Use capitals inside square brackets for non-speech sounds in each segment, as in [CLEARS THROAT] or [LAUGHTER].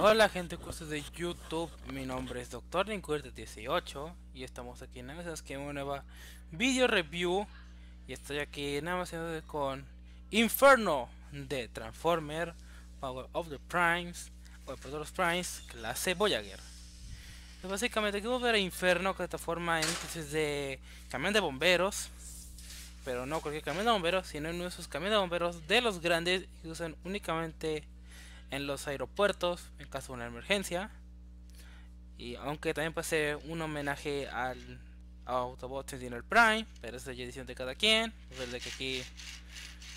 Hola gente cursos de YouTube, mi nombre es Doctor Nincuerte18 y estamos aquí en que una nueva video review y estoy aquí nada más con Inferno de Transformer Power of the Primes o el the Primes clase Voyager. Pues básicamente aquí ver a Inferno que esta forma entonces de camión de bomberos, pero no cualquier camión de bomberos, sino en nuestros esos camiones de bomberos de los grandes que usan únicamente en los aeropuertos en caso de una emergencia. Y aunque también puede ser un homenaje al a Autobot Sentinel Prime, pero es la edición de cada quien. Pues de que aquí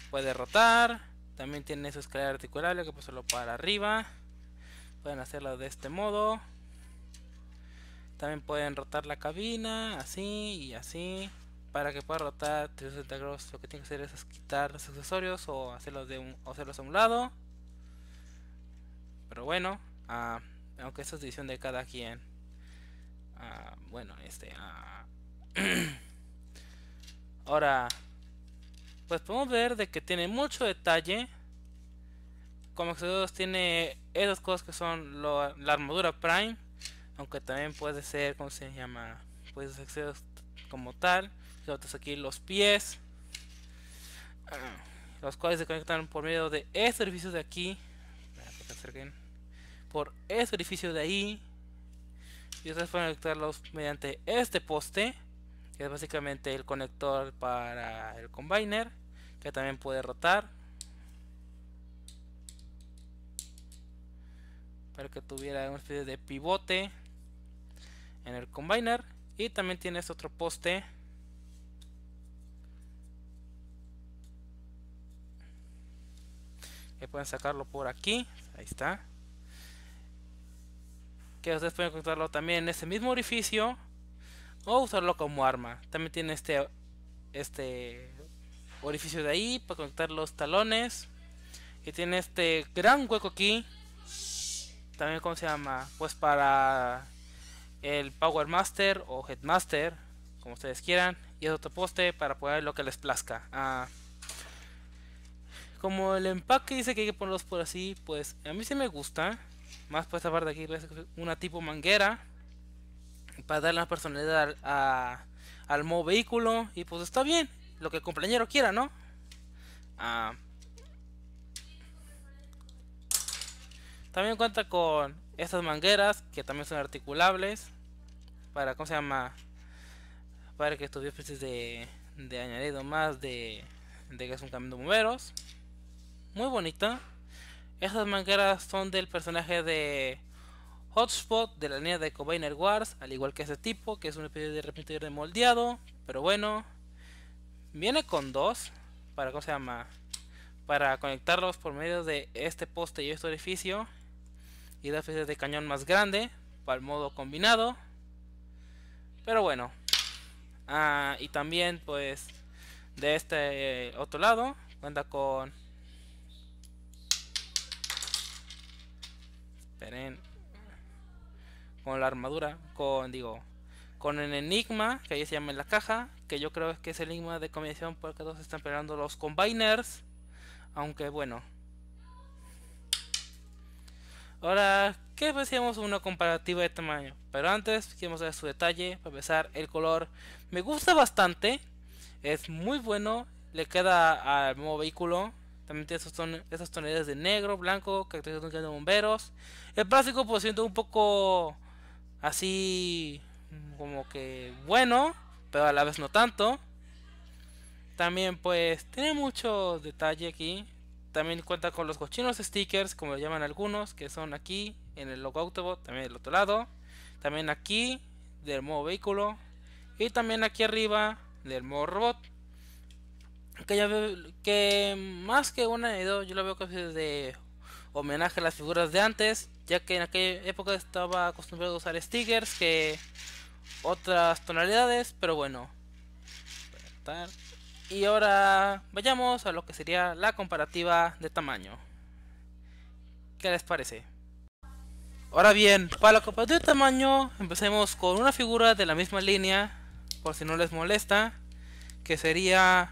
puede rotar. También tiene su escalera articulable que solo para arriba. Pueden hacerlo de este modo. También pueden rotar la cabina, así y así. Para que pueda rotar 360 grados, lo que tiene que hacer es quitar los accesorios o hacerlos, de un, o hacerlos a un lado. Pero bueno, ah, aunque esta es decisión de cada quien. Ah, bueno, este. Ah, [CLEARS THROAT] ahora, pues podemos ver de que tiene mucho detalle. Como accesorios tiene esas cosas que son la armadura Prime. Aunque también puede ser, ¿cómo se llama? Pues accesorios como tal. otros aquí los pies. Los cuales se conectan por medio de este servicio de aquí por este orificio de ahí. Y ustedes pueden conectarlos mediante este poste, que es básicamente el conector para el combiner, que también puede rotar. Para que tuviera Un especie de pivote en el combiner. Y también tiene este otro poste. Que pueden sacarlo por aquí. Ahí está que ustedes pueden conectarlo también en ese mismo orificio o usarlo como arma. También tiene este, este orificio de ahí para conectar los talones. Y tiene este gran hueco aquí. También, ¿cómo se llama? Pues para el Power Master o Headmaster, como ustedes quieran. Y es otro poste para poner lo que les plazca. Ah, como el empaque dice que hay que ponerlos por así, pues a mí sí me gusta más por esta parte aquí pues, una tipo manguera para darle la personalidad a, al modo vehículo y pues está bien lo que el compañero quiera no ah. también cuenta con estas mangueras que también son articulables para cómo se llama para que estos especies de, de añadido más de, de que es un camino de bomberos muy bonita estas mangueras son del personaje de Hotspot de la línea de Cobainer Wars, al igual que ese tipo, que es un episodio de repente moldeado, pero bueno, viene con dos para cómo se llama, para conectarlos por medio de este poste y este orificio y dos piezas de cañón más grande para el modo combinado. Pero bueno, ah, y también pues de este eh, otro lado cuenta con Con la armadura, con, digo, con el enigma, que ahí se llama en la caja, que yo creo que es el enigma de combinación porque todos están peleando los combiners. Aunque bueno. Ahora, ¿qué hacíamos una comparativa de tamaño? Pero antes, queremos ver su detalle. Para empezar, el color me gusta bastante. Es muy bueno. Le queda al nuevo vehículo. También tiene esas tonalidades de negro, blanco, que de bomberos. El plástico pues siento un poco así mm, como que bueno, pero a la vez no tanto. También pues tiene mucho detalle aquí. También cuenta con los cochinos stickers, como lo llaman algunos, que son aquí en el logo Autobot, también del otro lado. También aquí del modo vehículo. Y también aquí arriba del modo robot que, yo, que más que una y dos, yo la veo casi de homenaje a las figuras de antes, ya que en aquella época estaba acostumbrado a usar stickers que otras tonalidades, pero bueno. Y ahora vayamos a lo que sería la comparativa de tamaño. ¿Qué les parece? Ahora bien, para la comparativa de tamaño empecemos con una figura de la misma línea, por si no les molesta, que sería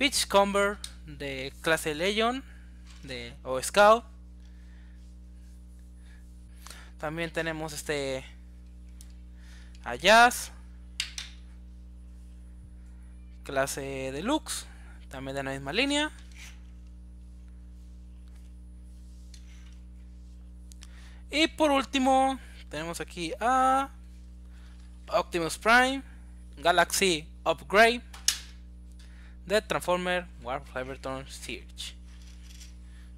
Beachcomber de clase Legion de, o Scout. También tenemos este a Jazz. Clase Deluxe. También de la misma línea. Y por último, tenemos aquí a Optimus Prime, Galaxy Upgrade, de Transformer War search Siege.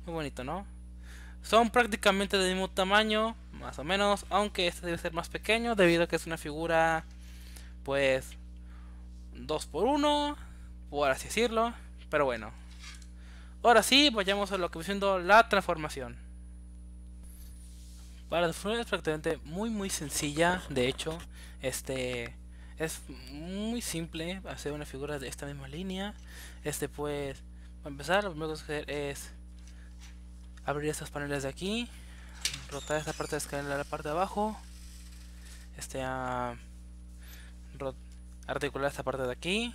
Muy bonito, ¿no? Son prácticamente del mismo tamaño, más o menos, aunque este debe ser más pequeño debido a que es una figura, pues, 2 por 1 por así decirlo. Pero bueno. Ahora sí, vayamos a lo que va siendo la transformación. Para transformación es prácticamente muy muy sencilla, de hecho, este es muy simple hacer una figura de esta misma línea. Este pues, para empezar, lo primero que hacer es abrir estos paneles de aquí, rotar esta parte de escalera a la parte de abajo, este articular esta parte de aquí,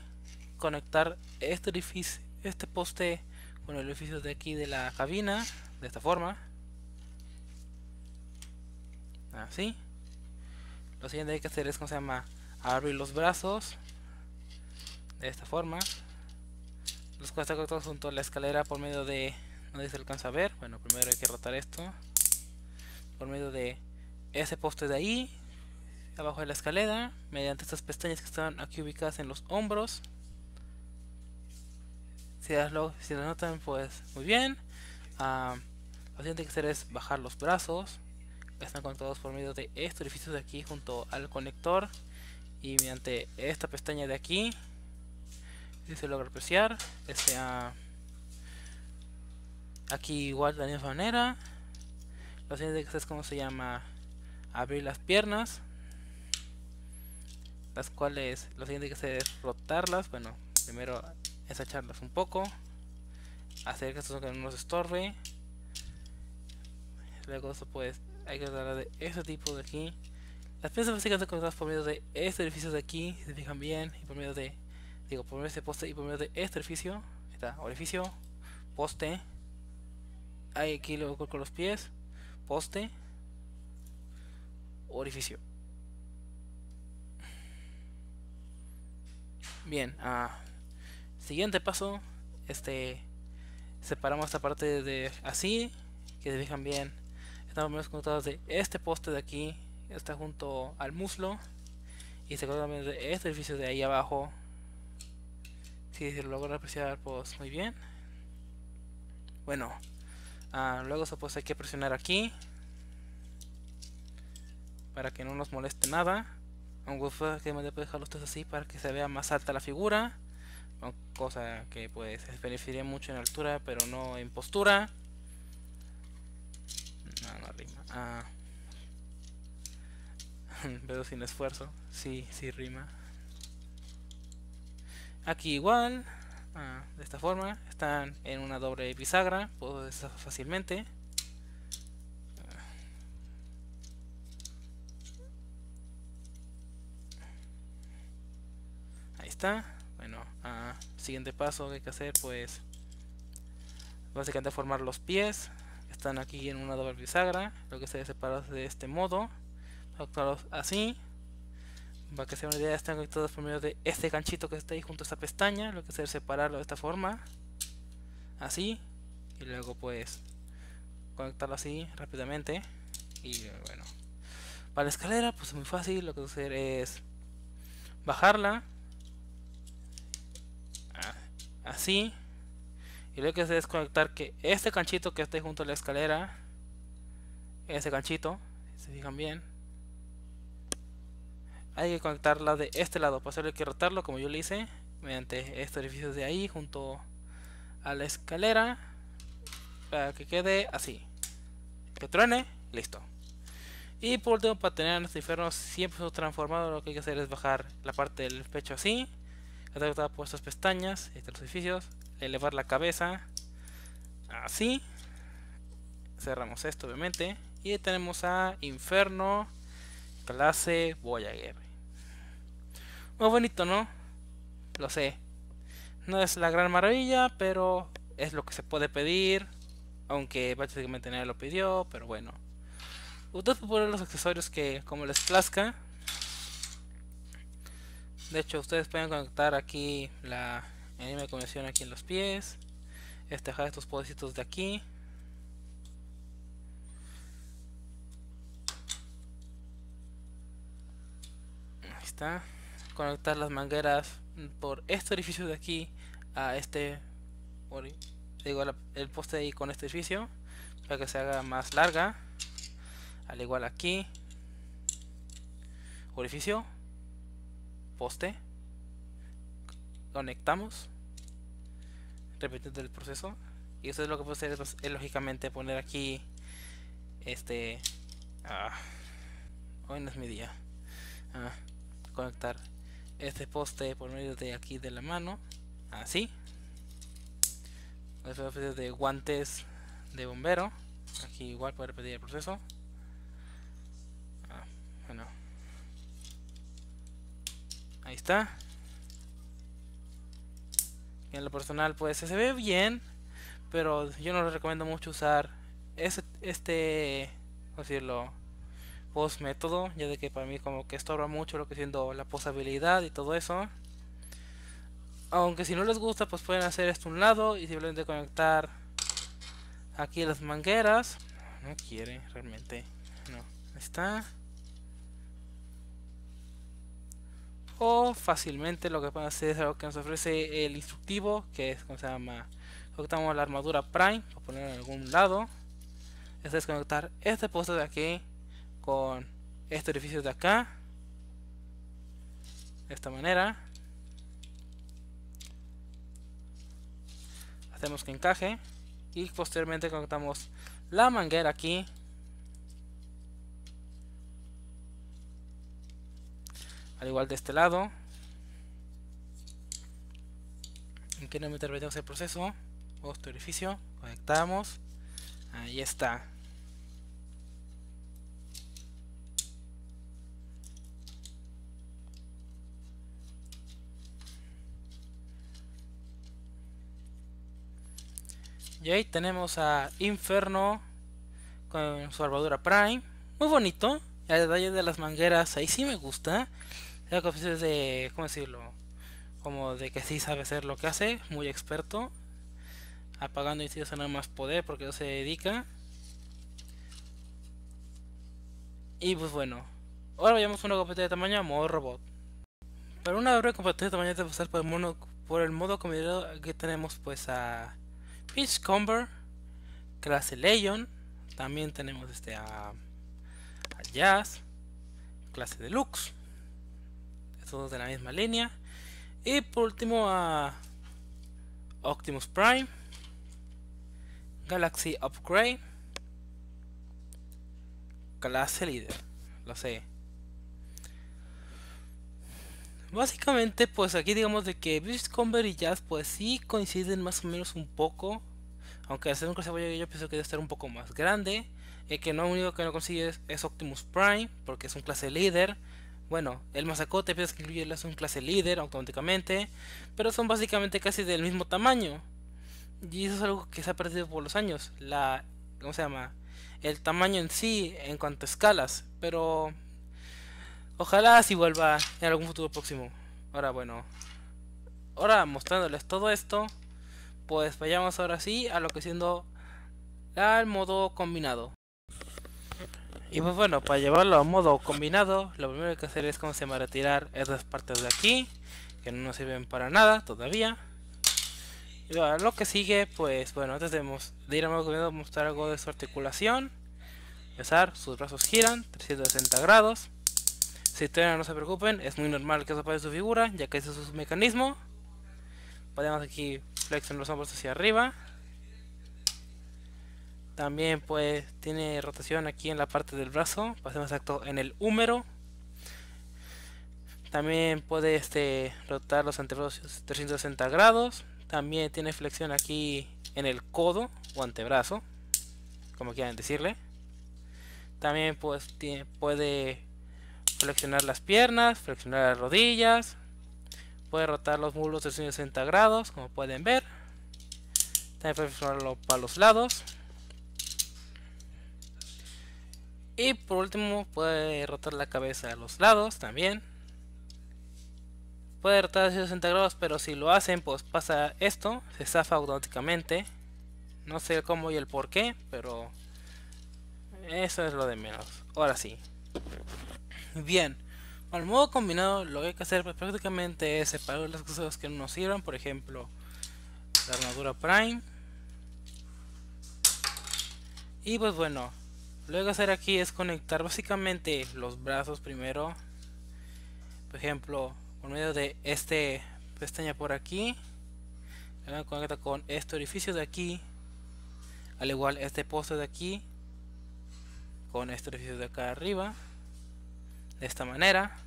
conectar este orificio, este poste con el orificio de aquí de la cabina, de esta forma. Así. Lo siguiente hay que hacer es, como se llama? abrir los brazos de esta forma los cuales están conectados junto a la escalera por medio de no se alcanza a ver bueno primero hay que rotar esto por medio de ese poste de ahí abajo de la escalera mediante estas pestañas que están aquí ubicadas en los hombros si las, si notan pues muy bien ah, lo siguiente que hacer es bajar los brazos están conectados por medio de este orificio de aquí junto al conector y mediante esta pestaña de aquí se logra apreciar este, aquí igual de la misma manera lo siguiente es como se llama abrir las piernas las cuales lo siguiente que hacer es rotarlas bueno primero es un poco hacer que esto no nos estorbe luego eso pues hay que hablar de este tipo de aquí las piezas básicas están conectadas por medio de este orificio de aquí, si se fijan bien, y por medio de, digo, por medio de este poste y por medio de este orificio, está, orificio, poste, ahí aquí lo coloco los pies, poste, orificio. Bien, ah, siguiente paso, este, separamos esta parte de así, que se fijan bien, estamos conectados de este poste de aquí está junto al muslo y se acuerda también de este edificio de ahí abajo si se logra apreciar pues muy bien bueno ah, Luego, luego pues hay que presionar aquí para que no nos moleste nada aunque fue que me dejar así para que se vea más alta la figura cosa que pues se beneficiaría mucho en altura pero no en postura no, no ah. [LAUGHS] Pero sin esfuerzo. Sí, sí rima. Aquí igual. Ah, de esta forma. Están en una doble bisagra. Puedo deshacer fácilmente. Ahí está. Bueno, ah, siguiente paso que hay que hacer pues... Básicamente formar los pies. Están aquí en una doble bisagra. Lo que se separa de este modo actuarlos así. Para que sea una idea, están conectados por medio de este ganchito que está ahí junto a esta pestaña. Lo que hacer es separarlo de esta forma. Así. Y luego pues conectarlo así rápidamente. Y bueno. Para la escalera, pues muy fácil. Lo que hacer es bajarla. Ah, así. Y lo que hacer es conectar que este ganchito que está ahí junto a la escalera. Ese ganchito. Si se fijan bien hay que conectarla de este lado para pues hacerlo hay que rotarlo como yo le hice mediante este orificio de ahí junto a la escalera para que quede así que truene listo y por último para tener nuestro inferno siempre transformado lo que hay que hacer es bajar la parte del pecho así está por estas pestañas estos los elevar la cabeza así cerramos esto obviamente y tenemos a inferno clase voyager muy bonito, ¿no? Lo sé. No es la gran maravilla, pero es lo que se puede pedir. Aunque básicamente nadie lo pidió, pero bueno. Ustedes pueden poner los accesorios que como les plazca. De hecho, ustedes pueden conectar aquí la anime conexión aquí en los pies. Este, dejar estos podecitos de aquí. Ahí está conectar las mangueras por este orificio de aquí a este digo el poste ahí con este orificio para que se haga más larga al igual aquí orificio poste conectamos repitiendo el proceso y eso es lo que puedo hacer pues, es, lógicamente poner aquí este ah, hoy no es mi día ah, conectar este poste por medio de aquí de la mano, así. Después este de guantes de bombero, aquí igual puede repetir el proceso. Ah, bueno. Ahí está. En lo personal, pues se ve bien, pero yo no les recomiendo mucho usar ese, este, decirlo, post método, ya de que para mí como que esto habla mucho lo que siendo la posibilidad y todo eso. Aunque si no les gusta, pues pueden hacer esto a un lado y simplemente conectar aquí las mangueras. No quiere realmente. No. está. O fácilmente lo que pueden hacer es algo que nos ofrece el instructivo, que es como se llama. Conectamos la armadura Prime, o poner en algún lado. Es desconectar este poste de aquí con este orificio de acá. De esta manera. Hacemos que encaje. Y posteriormente conectamos la manguera aquí. Al igual de este lado. En que no me el proceso. este orificio. Conectamos. Ahí está. Y ahí tenemos a Inferno con su armadura Prime. Muy bonito. El detalle de las mangueras ahí sí me gusta. La pues, es de, ¿cómo decirlo? Como de que sí sabe hacer lo que hace, muy experto. Apagando y nada más poder porque no se dedica. Y pues bueno, ahora vayamos una competencia de tamaño modo robot. Para una de competencia de tamaño de pasar por el, por el modo combinado que tenemos pues a Comber, clase Legion, también tenemos este a, Jazz, clase Deluxe, estos dos de la misma línea, y por último a Optimus Prime, Galaxy Upgrade, clase líder, lo sé. Básicamente, pues aquí digamos de que Conver y Jazz pues sí coinciden más o menos un poco. Aunque hacer un de yo, yo pienso que debe estar un poco más grande. El eh, que no el único que no consigue es, Optimus Prime, porque es un clase líder. Bueno, el masacote piensas que incluye es un clase líder automáticamente. Pero son básicamente casi del mismo tamaño. Y eso es algo que se ha perdido por los años. La. ¿Cómo se llama? El tamaño en sí, en cuanto a escalas. Pero Ojalá si vuelva en algún futuro próximo. Ahora bueno. Ahora mostrándoles todo esto. Pues vayamos ahora sí a lo que siendo al modo combinado. Y pues bueno, para llevarlo a modo combinado, lo primero que que hacer es como se llama retirar estas partes de aquí, que no nos sirven para nada todavía. Y lo que sigue, pues bueno, antes de, de ir a modo combinado, mostrar algo de su articulación. Empezar, sus brazos giran 360 grados. Si ustedes no se preocupen, es muy normal que eso pase su figura, ya que ese es su mecanismo. Podemos aquí flexionar los hombros hacia arriba. También pues tiene rotación aquí en la parte del brazo, pasemos exacto en el húmero. También puede este, rotar los antebrazos 360 grados. También tiene flexión aquí en el codo o antebrazo, como quieran decirle. También pues puede flexionar las piernas, flexionar las rodillas, puede rotar los muslos 360 grados, como pueden ver. También puede flexionarlo para los lados. Y por último, puede rotar la cabeza a los lados también. Puede rotar a 60 grados, pero si lo hacen, pues pasa esto, se zafa automáticamente. No sé cómo y el por qué, pero eso es lo de menos. Ahora sí. Bien, al modo combinado lo que hay que hacer pues, prácticamente es separar las cosas que no nos sirvan, por ejemplo, la armadura Prime. Y pues bueno, lo que hay que hacer aquí es conectar básicamente los brazos primero. Por ejemplo, por medio de este pestaña por aquí. La conecta con este orificio de aquí. Al igual este poste de aquí. Con este orificio de acá arriba de esta manera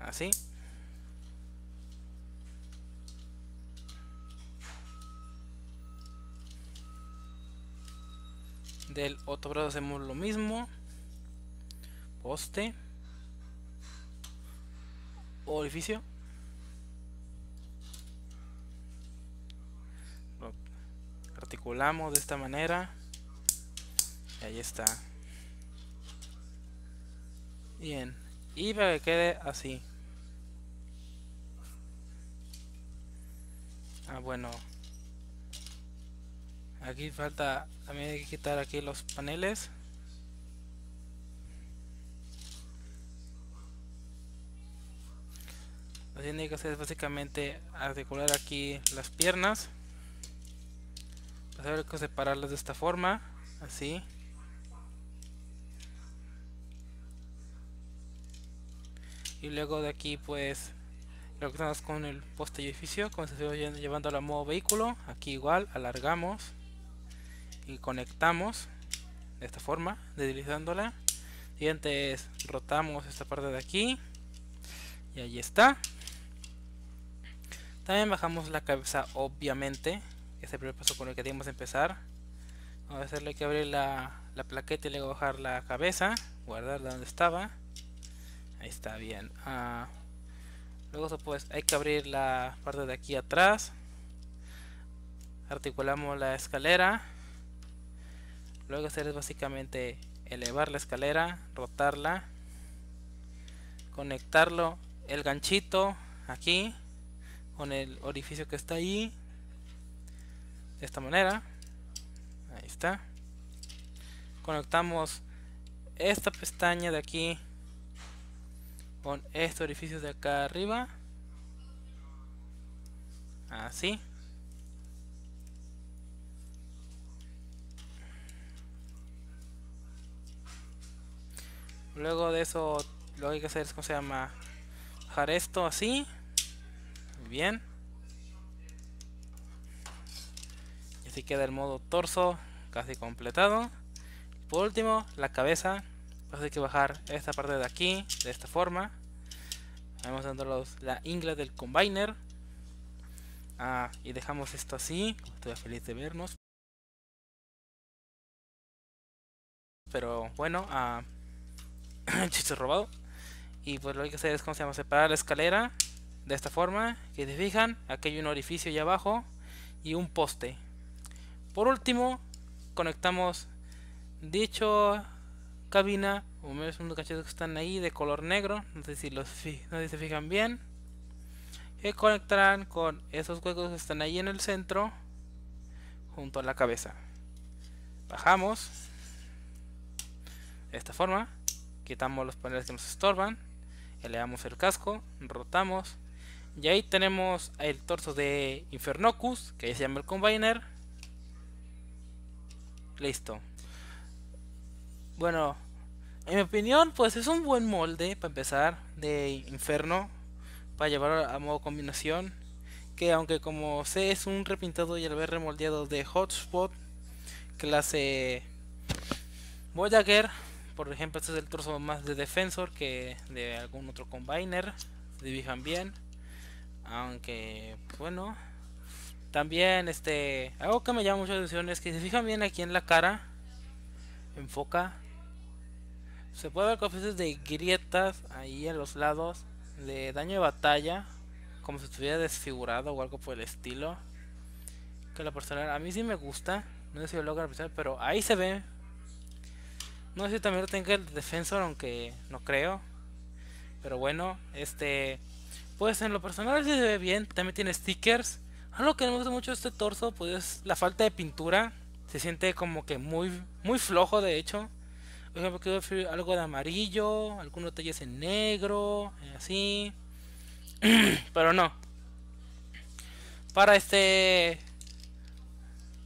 así del otro lado hacemos lo mismo poste orificio articulamos de esta manera ahí está. Bien. Y para que quede así. Ah, bueno. Aquí falta... También hay que quitar aquí los paneles. Lo que tiene que hacer es básicamente articular aquí las piernas. saber pues que separarlas de esta forma. Así. y luego de aquí pues lo que estamos con el poste y edificio como se llevando a modo vehículo aquí igual alargamos y conectamos de esta forma deslizándola siguiente es rotamos esta parte de aquí y ahí está también bajamos la cabeza obviamente este es el primer paso con el que debemos empezar vamos a hacerle que abrir la, la plaqueta y luego bajar la cabeza guardar donde estaba Ahí está bien. Ah, luego pues, hay que abrir la parte de aquí atrás. Articulamos la escalera. Luego hacer es básicamente elevar la escalera, rotarla, conectarlo el ganchito aquí con el orificio que está ahí de esta manera ahí está conectamos esta pestaña de aquí con estos orificios de acá arriba así luego de eso lo que hay que hacer es como se llama bajar esto así bien y así queda el modo torso casi completado por último la cabeza pues hay que bajar esta parte de aquí de esta forma Vamos a la ingla del combiner. Ah, y dejamos esto así. Estoy feliz de vernos. Pero bueno, ah, [COUGHS] chiste robado. Y pues lo que hay que hacer es, ¿cómo se llama? Separar la escalera de esta forma. Que se fijan, aquí hay un orificio allá abajo y un poste. Por último, conectamos dicho cabina un ves unos cachetes que están ahí de color negro no sé si los se fijan bien Y conectarán con esos huecos que están ahí en el centro junto a la cabeza bajamos de esta forma quitamos los paneles que nos estorban elevamos el casco rotamos y ahí tenemos el torso de Infernocus que ahí se llama el combiner listo bueno en mi opinión, pues es un buen molde para empezar de Inferno para llevar a modo combinación. Que aunque como sé es un repintado y al ver remoldeado de Hotspot, clase Voyager, por ejemplo, este es el trozo más de Defensor que de algún otro combiner, se divijan bien. Aunque, bueno, también este, algo que me llama mucho atención es que si fijan bien aquí en la cara, enfoca se puede ver cofres de grietas ahí en los lados, de daño de batalla, como si estuviera desfigurado o algo por el estilo. Que la personal, a mí sí me gusta, no sé si lo logra pero ahí se ve. No sé si también lo tenga el defensor, aunque no creo. Pero bueno, este. Pues en lo personal sí se ve bien, también tiene stickers. Algo que no me gusta mucho de este torso, pues es la falta de pintura. Se siente como que muy, muy flojo de hecho. Por ejemplo, quiero algo de amarillo, algunos detalles en negro, eh, así. [CLEARS THROAT] Pero no. Para este.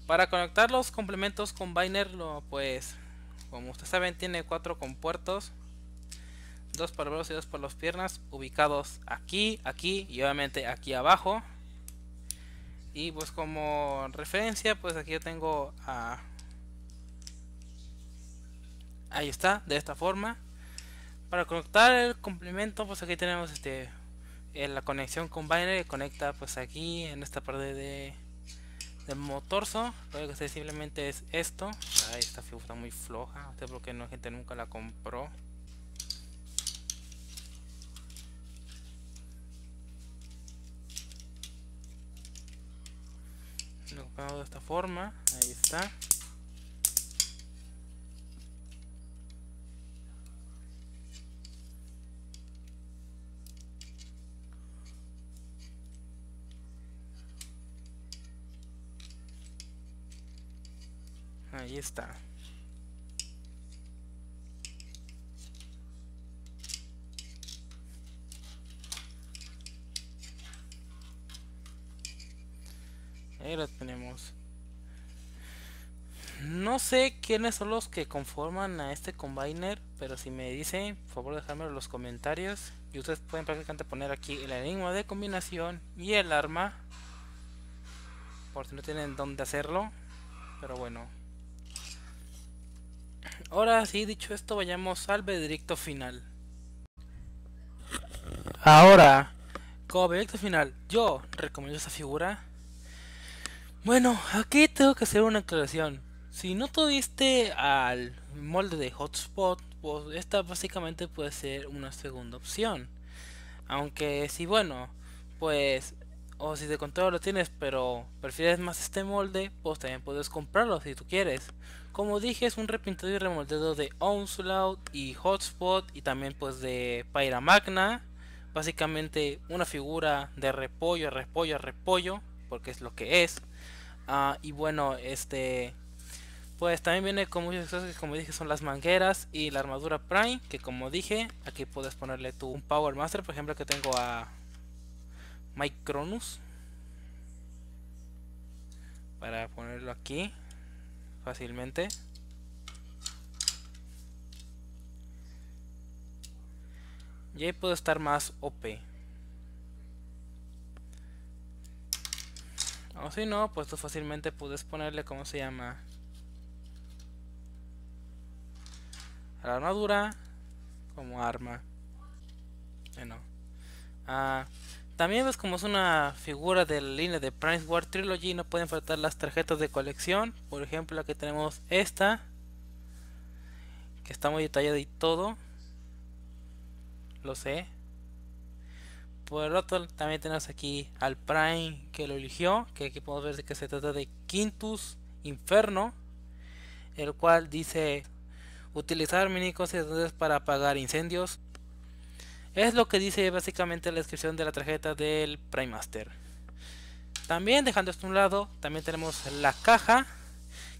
Para conectar los complementos con Biner, lo, pues. Como ustedes saben, tiene cuatro compuertos: dos para los y dos para las piernas, ubicados aquí, aquí y obviamente aquí abajo. Y pues, como referencia, pues aquí yo tengo a ahí está de esta forma para conectar el complemento pues aquí tenemos este eh, la conexión con que conecta pues aquí en esta parte de del motorzo lo que simplemente es esto esta figura está muy floja no sé por qué no gente nunca la compró lo de esta forma ahí está Ahí está. Ahí lo tenemos. No sé quiénes son los que conforman a este combiner, pero si me dicen, por favor dejadme en los comentarios. Y ustedes pueden prácticamente poner aquí el enigma de combinación y el arma. Por si no tienen dónde hacerlo. Pero bueno. Ahora sí, dicho esto, vayamos al veredicto final. Ahora, como veredicto final, yo recomiendo esta figura. Bueno, aquí tengo que hacer una aclaración. Si no tuviste al molde de hotspot, pues esta básicamente puede ser una segunda opción. Aunque si bueno, pues o si de control lo tienes, pero prefieres más este molde, pues también puedes comprarlo si tú quieres. Como dije, es un repintado y remoldado de Onslaught y Hotspot y también pues de Pyramagna. Básicamente una figura de repollo, repollo, repollo, porque es lo que es. Ah, y bueno, este pues también viene con muchas cosas que como dije son las mangueras y la armadura Prime, que como dije, aquí puedes ponerle tú un Power Master, por ejemplo, que tengo a Mike Para ponerlo aquí fácilmente. Y ahí puedo estar más OP. O si no, pues tú fácilmente puedes ponerle, ¿cómo se llama? A la armadura como arma. Bueno. Eh, ah, también ves como es una figura de la línea de Prime War Trilogy no pueden faltar las tarjetas de colección. Por ejemplo aquí tenemos esta. Que está muy detallada y todo. Lo sé. Por el otro también tenemos aquí al Prime que lo eligió. Que aquí podemos ver que se trata de Quintus Inferno. El cual dice utilizar minicos para apagar incendios. Es lo que dice básicamente la descripción de la tarjeta del Prime Master. También dejando esto a un lado, también tenemos la caja,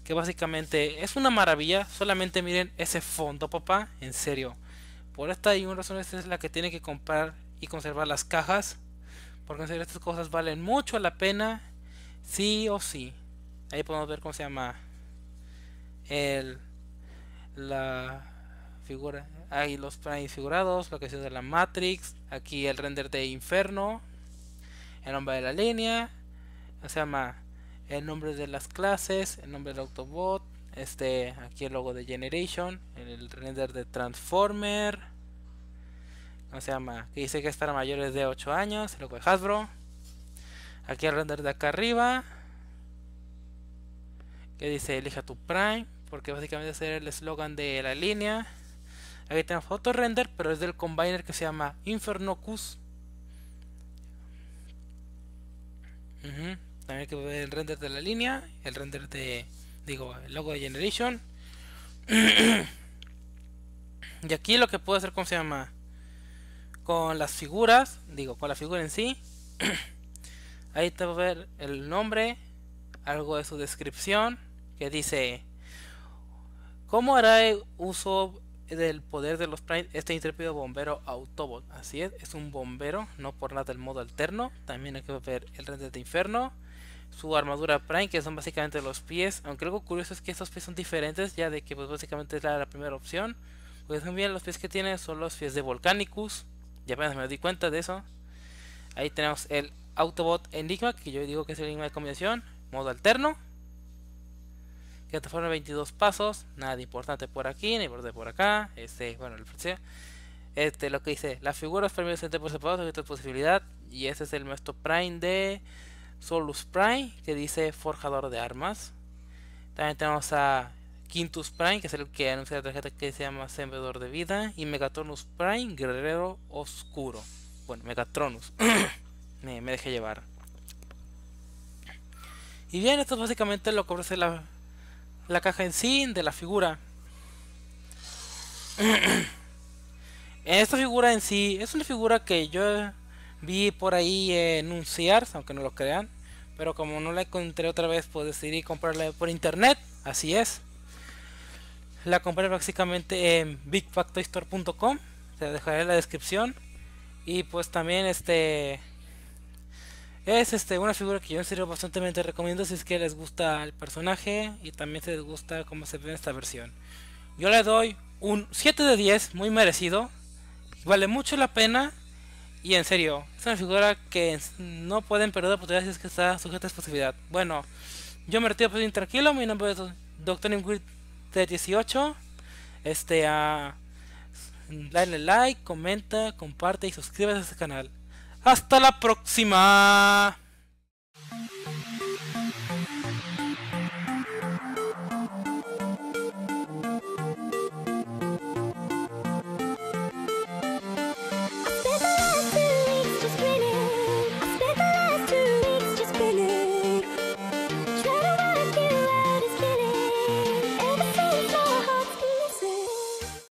que básicamente es una maravilla. Solamente miren ese fondo, papá, en serio. Por esta y una razón esta es la que tiene que comprar y conservar las cajas, porque en serio estas cosas valen mucho la pena, sí o sí. Ahí podemos ver cómo se llama el la figura Ahí los primes figurados, lo que es de la Matrix. Aquí el render de Inferno. El nombre de la línea. Se llama el nombre de las clases, el nombre del Autobot. Este, aquí el logo de Generation, el render de Transformer. ¿Cómo se llama? Que dice que es para mayores de 8 años, el logo de Hasbro. Aquí el render de acá arriba. Que dice elija tu Prime. Porque básicamente es el eslogan de la línea. Aquí tenemos otro render, pero es del combiner que se llama Infernocus. También hay que ver el render de la línea, el render de, digo, el logo de Generation. [CLEARS THROAT] y aquí lo que puedo hacer, ¿cómo se llama? Con las figuras, digo, con la figura en sí. [CLEARS THROAT] Ahí te voy a ver el nombre, algo de su descripción, que dice, ¿cómo hará uso del poder de los Prime este intrépido bombero Autobot. Así es, es un bombero, no por nada el modo alterno. También hay que ver el Render de Inferno. Su armadura Prime, que son básicamente los pies. Aunque algo curioso es que estos pies son diferentes, ya de que pues básicamente es la, primera opción. Pues bien, los pies que tiene son los pies de Volcanicus. Ya apenas me di cuenta de eso. Ahí tenemos el Autobot Enigma, que yo digo que es el Enigma de combinación, modo alterno. Que te fueron 22 pasos, nada importante por aquí, ni de por acá. Este, bueno, el este, lo que dice, las figuras permiten sentir por separado esta posibilidad. Y ese es el nuestro Prime de Solus Prime, que dice Forjador de Armas. También tenemos a Quintus Prime, que es el que anuncia la tarjeta que se llama Sembrador de Vida. Y Megatronus Prime, Guerrero Oscuro. Bueno, Megatronus. [COUGHS] me, me dejé llevar. Y bien, esto es básicamente lo que ofrece la, la caja en sí de la figura. [CLEARS THROAT] Esta figura en sí es una figura que yo vi por ahí en un enunciar, aunque no lo crean. Pero como no la encontré otra vez, pues decidí comprarla por internet. Así es. La compré básicamente en BigFactoystore.com. Te dejaré en la descripción. Y pues también este es este, una figura que yo en serio bastante recomiendo si es que les gusta el personaje y también si les gusta cómo se ve esta versión. Yo le doy un 7 de 10, muy merecido. Vale mucho la pena. Y en serio, es una figura que no pueden perder oportunidades si es que está sujeta a posibilidad. Bueno, yo me retiro por pues, tranquilo. Mi nombre es Dr. Ingrid 18 Este, a ah, dale like, comenta, comparte y suscríbete a este canal. Hasta la próxima.